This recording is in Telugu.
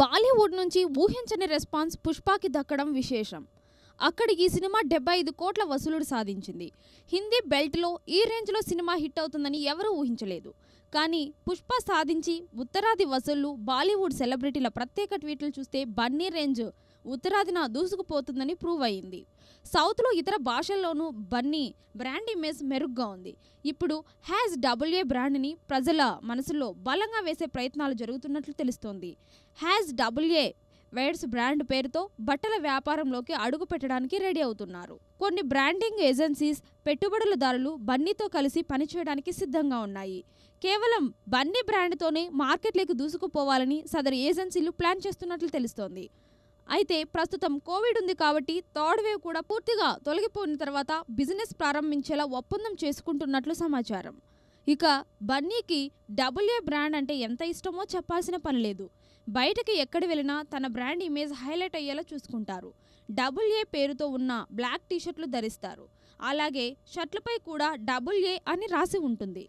బాలీవుడ్ నుంచి ఊహించని రెస్పాన్స్ పుష్పాకి దక్కడం విశేషం అక్కడ ఈ సినిమా డెబ్బై ఐదు కోట్ల వసూలుడు సాధించింది హిందీ బెల్ట్లో ఈ రేంజ్లో సినిమా హిట్ అవుతుందని ఎవరూ ఊహించలేదు కానీ పుష్ప సాధించి ఉత్తరాది వసూళ్లు బాలీవుడ్ సెలబ్రిటీల ప్రత్యేక ట్వీట్లు చూస్తే బన్నీ రేంజ్ ఉత్తరాదిన దూసుకుపోతుందని ప్రూవ్ అయింది సౌత్లో ఇతర భాషల్లోనూ బన్నీ బ్రాండ్ ఇమేజ్ మెరుగ్గా ఉంది ఇప్పుడు హ్యాజ్ డబ్ల్యూఏ బ్రాండ్ని ప్రజల మనసులో బలంగా వేసే ప్రయత్నాలు జరుగుతున్నట్లు తెలుస్తోంది హ్యాజ్ డబ్ల్యూఏ వేడ్స్ బ్రాండ్ పేరుతో బట్టల వ్యాపారంలోకి అడుగు పెట్టడానికి రెడీ అవుతున్నారు కొన్ని బ్రాండింగ్ ఏజెన్సీస్ పెట్టుబడులదారులు బన్నీతో కలిసి పనిచేయడానికి సిద్ధంగా ఉన్నాయి కేవలం బన్నీ బ్రాండ్తోనే మార్కెట్లోకి దూసుకుపోవాలని సదరు ఏజెన్సీలు ప్లాన్ చేస్తున్నట్లు తెలుస్తోంది అయితే ప్రస్తుతం కోవిడ్ ఉంది కాబట్టి థర్డ్ వేవ్ కూడా పూర్తిగా తొలగిపోయిన తర్వాత బిజినెస్ ప్రారంభించేలా ఒప్పందం చేసుకుంటున్నట్లు సమాచారం ఇక బన్నీకి డబ్ల్యూ బ్రాండ్ అంటే ఎంత ఇష్టమో చెప్పాల్సిన పని లేదు బయటకి ఎక్కడ వెళ్ళినా తన బ్రాండ్ ఇమేజ్ హైలైట్ అయ్యేలా చూసుకుంటారు డబుల్ ఏ పేరుతో ఉన్న బ్లాక్ టీషర్ట్లు ధరిస్తారు అలాగే షర్ట్లపై కూడా డబుల్ ఏ అని రాసి ఉంటుంది